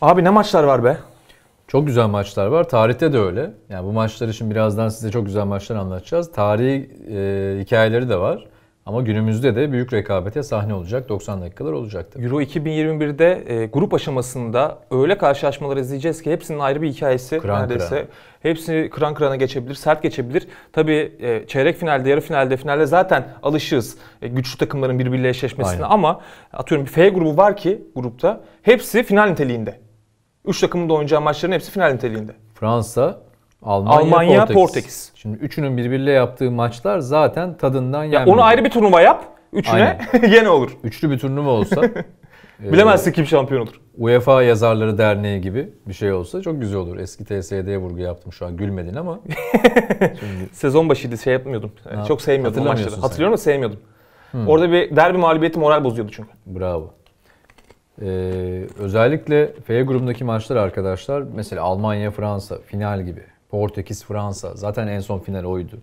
Abi ne maçlar var be? Çok güzel maçlar var. Tarihte de öyle. Yani bu maçları için birazdan size çok güzel maçlar anlatacağız. Tarihi e, hikayeleri de var. Ama günümüzde de büyük rekabete sahne olacak. 90 dakikalar olacak Euro 2021'de e, grup aşamasında öyle karşılaşmalar izleyeceğiz ki hepsinin ayrı bir hikayesi kıran neredeyse. Kıran. Hepsi kıran kırana geçebilir, sert geçebilir. Tabii e, çeyrek finalde, yarı finalde, finalde zaten alışığız e, güçlü takımların birbirleriyle eşleşmesine. Aynen. Ama atıyorum bir F grubu var ki grupta hepsi final niteliğinde. Üç takımın da oynayacağı maçların hepsi final niteliğinde. Fransa, Almanya, Almanya Portekiz. Portekiz. Şimdi üçünün birbiriyle yaptığı maçlar zaten tadından yenmiyor. Onu ayrı bir turnuva yap. Üçüne gene olur. Üçlü bir turnuva olsa. e, Bilemezsin kim şampiyon olur. UEFA Yazarları Derneği gibi bir şey olsa çok güzel olur. Eski TSD'ye vurgu yaptım şu an gülmedin ama. Şimdi... Sezon başıydı şey yapmıyordum. Ha, ee, çok sevmiyordum maçları. Hatırlıyorum da sevmiyordum. Hmm. Orada bir derbi mağlubiyeti moral bozuyordu çünkü. Bravo. Ee, özellikle F grubundaki maçlar arkadaşlar mesela Almanya Fransa final gibi Portekiz Fransa zaten en son final oydu.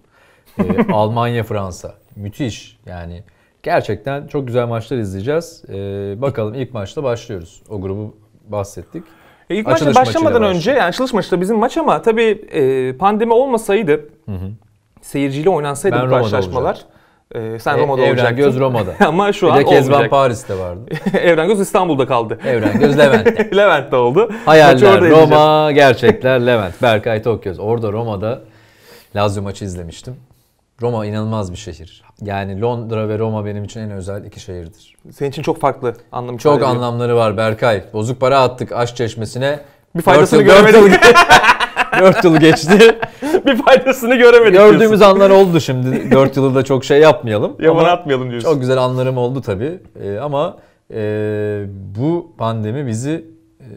Ee, Almanya Fransa müthiş yani gerçekten çok güzel maçlar izleyeceğiz. Ee, bakalım ilk maçta başlıyoruz. O grubu bahsettik. E ilk maçta başlamadan önce yani açılış maçı da bizim maç ama tabii e, pandemi olmasaydı hı hı. seyirciyle oynansaydı ben bu karşılaşmalar. Olacağım. Ee, sen e, Roma'da Evren olacaktın. Göz Roma'da. Ama şu bir an de Kezban olmayacak. Paris'te vardı. Evren Göz İstanbul'da kaldı. Evren Göz Levent'te. Levent'te oldu. Hayaller Roma, gerçekler Levent. Berkay Tokyöz. Orada Roma'da Lazio maçı izlemiştim. Roma inanılmaz bir şehir. Yani Londra ve Roma benim için en özel iki şehirdir. Senin için çok farklı anlam Çok anlamları var Berkay. Bozuk para attık Aş Çeşmesi'ne. Bir faydasını göremedik. 4 yıl geçti. bir faydasını göremedik Gördüğümüz diyorsun. anlar oldu şimdi. 4 yılı da çok şey yapmayalım. Yaman atmayalım diyorsun. Çok güzel anlarım oldu tabii. Ee, ama e, bu pandemi bizi e,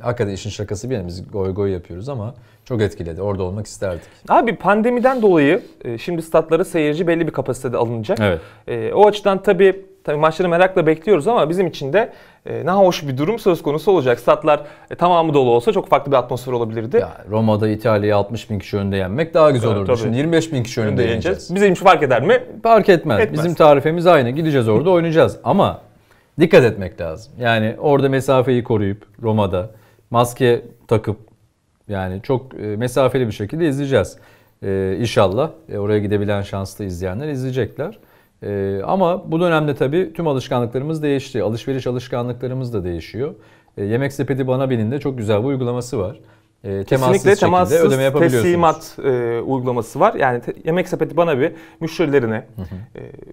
hakikaten işin şakası bir biz goy goy yapıyoruz ama çok etkiledi. Orada olmak isterdik. Abi pandemiden dolayı e, şimdi statlara seyirci belli bir kapasitede alınacak. Evet. E, o açıdan tabii Tabii maçları merakla bekliyoruz ama bizim için de e, ne hoş bir durum söz konusu olacak. Statlar e, tamamı dolu olsa çok farklı bir atmosfer olabilirdi. Ya, Roma'da İtalya'yı 60 bin kişi önünde yenmek daha güzel olurdu. Tabii. Şimdi 25 bin kişi önünde, önünde yeneceğiz. yeneceğiz. Bizim için fark eder mi? Fark etmez. etmez. Bizim tarifemiz aynı. Gideceğiz orada oynayacağız. Ama dikkat etmek lazım. Yani orada mesafeyi koruyup Roma'da maske takıp yani çok e, mesafeli bir şekilde izleyeceğiz. Ee, inşallah e, oraya gidebilen şanslı izleyenler izleyecekler. Ee, ama bu dönemde tabii tüm alışkanlıklarımız değişti. Alışveriş alışkanlıklarımız da değişiyor. Ee, Yemek Sepeti Bana Bin'in de çok güzel bir uygulaması var e, Kesinlikle temassız ödeme yapabiliyorsunuz. teslimat e, uygulaması var. Yani te, yemek sepeti bana bir müşterilerine hı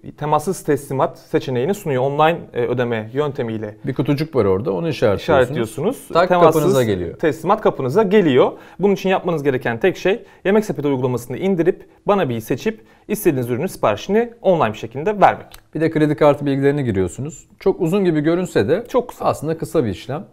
E, temassız teslimat seçeneğini sunuyor. Online e, ödeme yöntemiyle. Bir kutucuk var orada onu işaretliyorsunuz. İşaretliyorsunuz. Tak temassız kapınıza geliyor. teslimat kapınıza geliyor. Bunun için yapmanız gereken tek şey yemek sepeti uygulamasını indirip bana bir seçip istediğiniz ürünü siparişini online bir şekilde vermek. Bir de kredi kartı bilgilerini giriyorsunuz. Çok uzun gibi görünse de çok kısa. aslında kısa bir işlem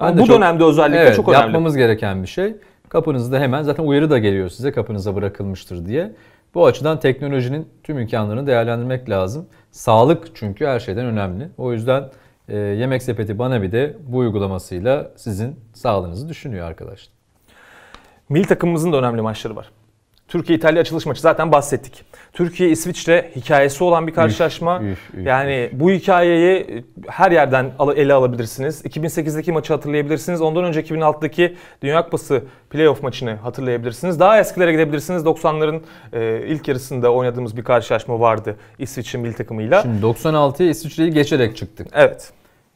bu çok, dönemde özellikle evet, çok önemli. Yapmamız gereken bir şey. Kapınızda hemen zaten uyarı da geliyor size kapınıza bırakılmıştır diye. Bu açıdan teknolojinin tüm imkanlarını değerlendirmek lazım. Sağlık çünkü her şeyden önemli. O yüzden e, Yemek Sepeti bana bir de bu uygulamasıyla sizin sağlığınızı düşünüyor arkadaşlar. Mil takımımızın da önemli maçları var. Türkiye-İtalya açılış maçı zaten bahsettik. Türkiye-İsviçre hikayesi olan bir karşılaşma. Üş, üş, üş, yani bu hikayeyi e, her yerden ele alabilirsiniz. 2008'deki maçı hatırlayabilirsiniz. Ondan önce 2006'daki Dünya Kupası playoff maçını hatırlayabilirsiniz. Daha eskilere gidebilirsiniz. 90'ların e, ilk yarısında oynadığımız bir karşılaşma vardı İsviçre milli takımıyla. Şimdi 96'ya İsviçre'yi geçerek çıktık. Evet.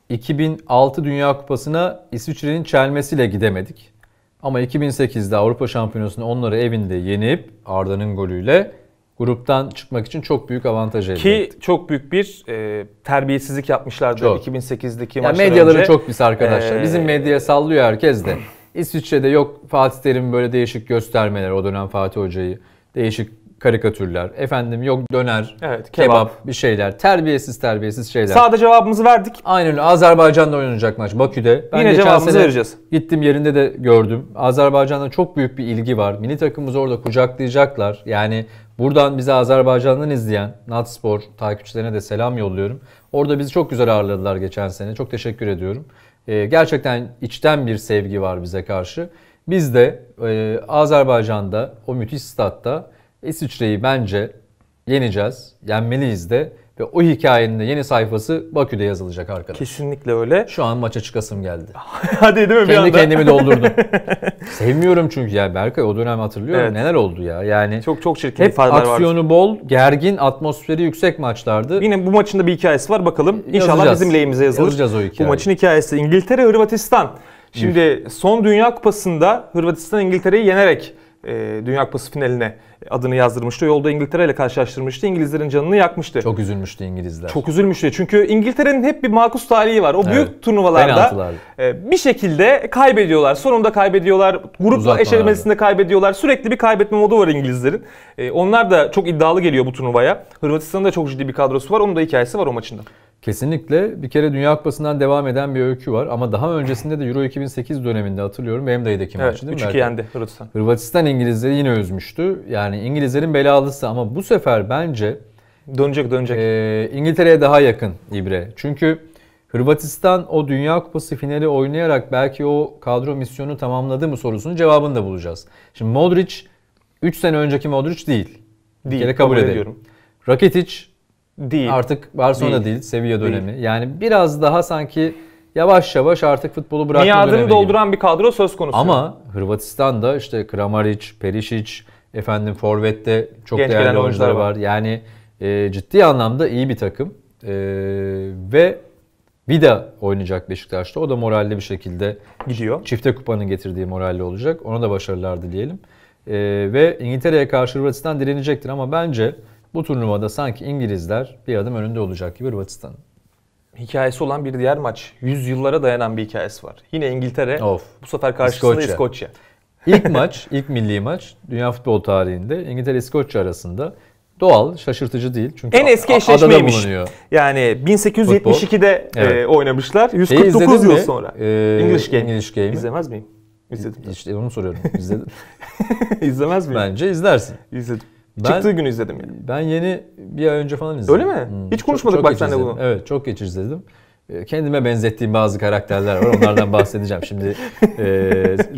2006 Dünya Kupası'na İsviçre'nin çelmesiyle gidemedik. Ama 2008'de Avrupa Şampiyonasını onları evinde yenip Arda'nın golüyle gruptan çıkmak için çok büyük avantaj elde Ki ettik. çok büyük bir e, terbiyesizlik yapmışlardı çok. 2008'deki yani maçlar medyaları önce. çok pis arkadaşlar. Ee... Bizim medya e, sallıyor herkes de. İsviçre'de yok Fatih Terim böyle değişik göstermeler o dönem Fatih Hoca'yı değişik karikatürler, efendim yok döner, evet, kebap. kebap bir şeyler, terbiyesiz terbiyesiz şeyler. sadece cevabımızı verdik. Aynen öyle. Azerbaycan'da oynanacak maç Bakü'de. Ben Yine cevabımızı vereceğiz. Gittim yerinde de gördüm. Azerbaycan'da çok büyük bir ilgi var. mini takımımız orada kucaklayacaklar. Yani buradan bizi Azerbaycan'dan izleyen Natspor takipçilerine de selam yolluyorum. Orada bizi çok güzel ağırladılar geçen sene. Çok teşekkür ediyorum. Ee, gerçekten içten bir sevgi var bize karşı. Biz de e, Azerbaycan'da o müthiş statta İsviçre'yi bence yeneceğiz, yenmeliyiz de ve o hikayenin de yeni sayfası Bakü'de yazılacak arkadaşlar. Kesinlikle öyle. Şu an maça çıkasım geldi. Hadi değil mi Kendi bir anda? kendimi doldurdum. Sevmiyorum çünkü ya Berkay o dönem hatırlıyorum evet. neler oldu ya. Yani çok çok çirkin hep ifadeler aksiyonu vardı. bol, gergin, atmosferi yüksek maçlardı. Yine bu maçın da bir hikayesi var bakalım. Yazacağız. İnşallah bizim lehimize yazılır. Yazacağız o hikayeyi. Bu maçın hikayesi İngiltere Hırvatistan. Şimdi son Dünya Kupası'nda Hırvatistan İngiltere'yi yenerek e, Dünya Kupası finaline adını yazdırmıştı. Yolda İngiltere ile karşılaştırmıştı. İngilizlerin canını yakmıştı. Çok üzülmüştü İngilizler. Çok üzülmüştü. Çünkü İngiltere'nin hep bir makus talihi var. O evet. büyük turnuvalarda e, bir şekilde kaybediyorlar. Sonunda kaybediyorlar. Grup eşleşmesinde kaybediyorlar. Sürekli bir kaybetme modu var İngilizlerin. E, onlar da çok iddialı geliyor bu turnuvaya. Hırvatistan'ın da çok ciddi bir kadrosu var. Onun da hikayesi var o maçında. Kesinlikle bir kere Dünya Kupası'ndan devam eden bir öykü var ama daha öncesinde de Euro 2008 döneminde hatırlıyorum benim dayıdaki evet, değil mi? 3-2 yendi Hırvatistan. Hırvatistan İngilizleri yine özmüştü. Yani yani İngilizlerin belalısı ama bu sefer bence dönecek dönecek. E, İngiltere'ye daha yakın İbre. Çünkü Hırvatistan o Dünya Kupası finali oynayarak belki o kadro misyonu tamamladı mı sorusunun cevabını da bulacağız. Şimdi Modric 3 sene önceki Modric değil. Değil. Gene kabul, kabul ediyorum. Rakitic değil. Artık Barcelona değil, değil Sevilla dönemi. Değil. Yani biraz daha sanki yavaş yavaş artık futbolu bırakma Niyadını dönemi. dolduran gibi. bir kadro söz konusu. Ama Hırvatistan'da işte Kramaric, Perisic, Efendim Forvet'te çok Genç değerli oyuncular var. var. Yani e, ciddi anlamda iyi bir takım. E, ve Vida oynayacak Beşiktaş'ta. O da moralli bir şekilde gidiyor. Çifte kupanın getirdiği moralli olacak. Ona da başarılar dileyelim. E, ve İngiltere'ye karşı Hırvatistan direnecektir ama bence bu turnuvada sanki İngilizler bir adım önünde olacak gibi Hırvatistan'ın hikayesi olan bir diğer maç. Yüzyıllara dayanan bir hikayesi var. Yine İngiltere of. bu sefer karşısında İskoçya. İskoçya. İlk maç, ilk milli maç dünya futbol tarihinde İngiltere İskoçya arasında doğal, şaşırtıcı değil. Çünkü en eski eşleşmeymiş. Yani 1872'de Futbol. e, oynamışlar. 149 izledin yıl mi? sonra. Ee, English Game. English Game'i. İzlemez miyim? İzledim. İşte onu soruyorum. İzledin. İzlemez miyim? Bence izlersin. İzledim. Ben- Çıktığı gün izledim yani. Ben yeni bir ay önce falan izledim. Öyle mi? Hmm, Hiç konuşmadık bak sen de bunu. Evet çok geç izledim. Ee, kendime benzettiğim bazı karakterler var. Onlardan bahsedeceğim şimdi e,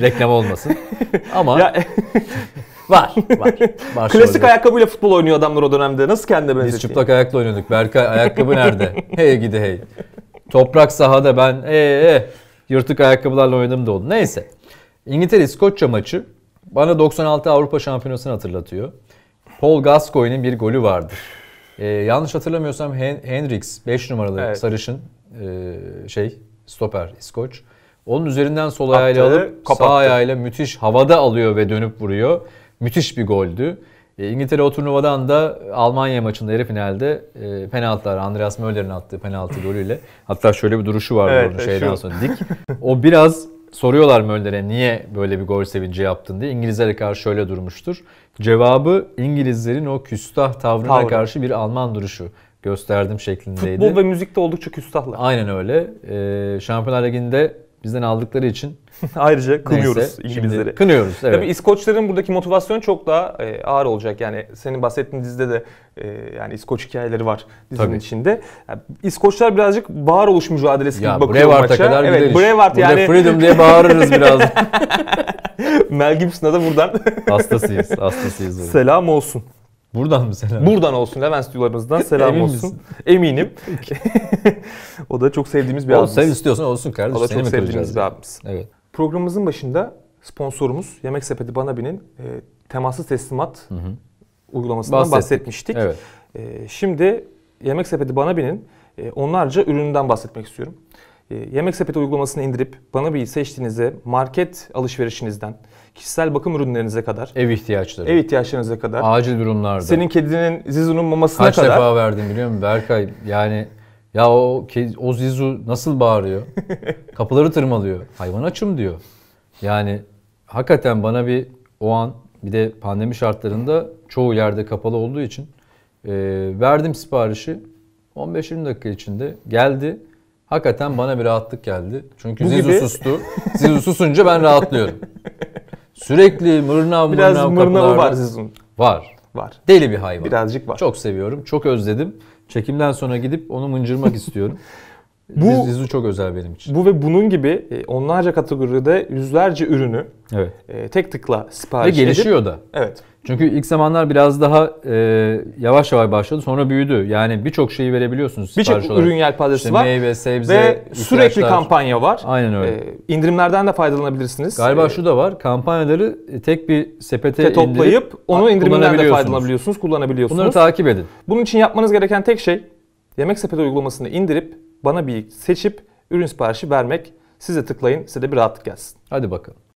reklam olmasın. Ama ya, var, var. Klasik orada. ayakkabıyla futbol oynuyor adamlar o dönemde. Nasıl kendine benzetiyor? Biz çıplak ayakla oynuyorduk. Berkay ayakkabı nerede? hey gidi hey. Toprak sahada ben e, e, yırtık ayakkabılarla oynadım da oldu. Neyse. İngiltere İskoçya maçı bana 96 Avrupa Şampiyonası'nı hatırlatıyor. Paul Gascoigne'in bir golü vardır. Ee, yanlış hatırlamıyorsam Hen Hendrix 5 numaralı evet. sarışın e, şey stoper İskoç. Onun üzerinden sol Attı, ayağıyla alıp kapattı. sağ ayağıyla müthiş havada alıyor ve dönüp vuruyor. Müthiş bir goldü. E, İngiltere o turnuvadan da Almanya maçında yarı finalde e, penaltılar Andreas Möller'in attığı penaltı golüyle. Hatta şöyle bir duruşu vardı evet, onun şeyden şu. sonra dik. O biraz soruyorlar Möller'e niye böyle bir gol sevinci yaptın diye. İngilizlere karşı şöyle durmuştur. Cevabı İngilizlerin o küstah tavrına Tavrı. karşı bir Alman duruşu gösterdim şeklindeydi. Futbol ve müzikte oldukça küstahlar. Aynen öyle. Ee, Şampiyonlar Ligi'nde bizden aldıkları için Ayrıca kınıyoruz Neyse, İngilizleri. Kınıyoruz evet. Tabii İskoçların buradaki motivasyon çok daha e, ağır olacak. Yani senin bahsettiğin dizide de e, yani İskoç hikayeleri var dizinin Tabii. içinde. Yani İskoçlar birazcık varoluş mücadelesi gibi ya, bakıyor Brevart'a maça. kadar evet, gideriz. Brevart yani. Burada freedom diye bağırırız biraz. Mel Gibson'a da buradan. hastasıyız, hastasıyız. Oraya. Selam olsun. Buradan mı selam? Buradan olsun. Levent stüdyolarımızdan selam Emin olsun. Eminim. o da çok sevdiğimiz bir Oğlum, abimiz. Sen istiyorsan olsun kardeşim. O da çok sevdiğimiz bir abimiz. Evet. Programımızın başında sponsorumuz Yemek Sepeti Banabi'nin e, temassız teslimat hı hı. uygulamasından Bahsettik. bahsetmiştik. Evet. E, şimdi Yemek Sepeti Banabi'nin e, onlarca ürününden bahsetmek istiyorum. E, Yemek Sepeti uygulamasını indirip Banabi'yi seçtiğinizde market alışverişinizden kişisel bakım ürünlerinize kadar ev ihtiyaçları ev ihtiyaçlarınıza kadar acil durumlarda senin kedinin Zizun'un mamasına Kaç kadar Kaç defa verdim biliyor musun Berkay? Yani ya o, o Zizu nasıl bağırıyor? Kapıları tırmalıyor. Hayvan açım diyor. Yani hakikaten bana bir o an bir de pandemi şartlarında çoğu yerde kapalı olduğu için e, verdim siparişi. 15-20 dakika içinde geldi. Hakikaten bana bir rahatlık geldi. Çünkü Bu Zizu gibi... sustu. Zizu susunca ben rahatlıyorum. Sürekli mırnav mırnav Biraz mırnavı kapılarda... var Zizu'nun. Var. Var. Deli bir hayvan. Birazcık var. Çok seviyorum. Çok özledim. Çekimden sonra gidip onu mıncırmak istiyorum. Bu dizi çok özel benim için. Bu ve bunun gibi e, onlarca kategoride yüzlerce ürünü evet. E, tek tıkla sipariş edip... Ve gelişiyor edip, da. Evet. Çünkü ilk zamanlar biraz daha e, yavaş yavaş başladı. Sonra büyüdü. Yani birçok şeyi verebiliyorsunuz Birçok ürün yelpazesi işte var. Meyve, sebze, Ve ihtiyaçlar. sürekli kampanya var. Aynen öyle. E, indirimlerden de faydalanabilirsiniz. Galiba ee, şu da var. Kampanyaları e, tek bir sepete toplayıp onu indirimlerden de faydalanabiliyorsunuz, kullanabiliyorsunuz. Bunları takip edin. Bunun için yapmanız gereken tek şey yemek sepeti uygulamasını indirip bana bir seçip ürün siparişi vermek. Size tıklayın, size de bir rahatlık gelsin. Hadi bakalım.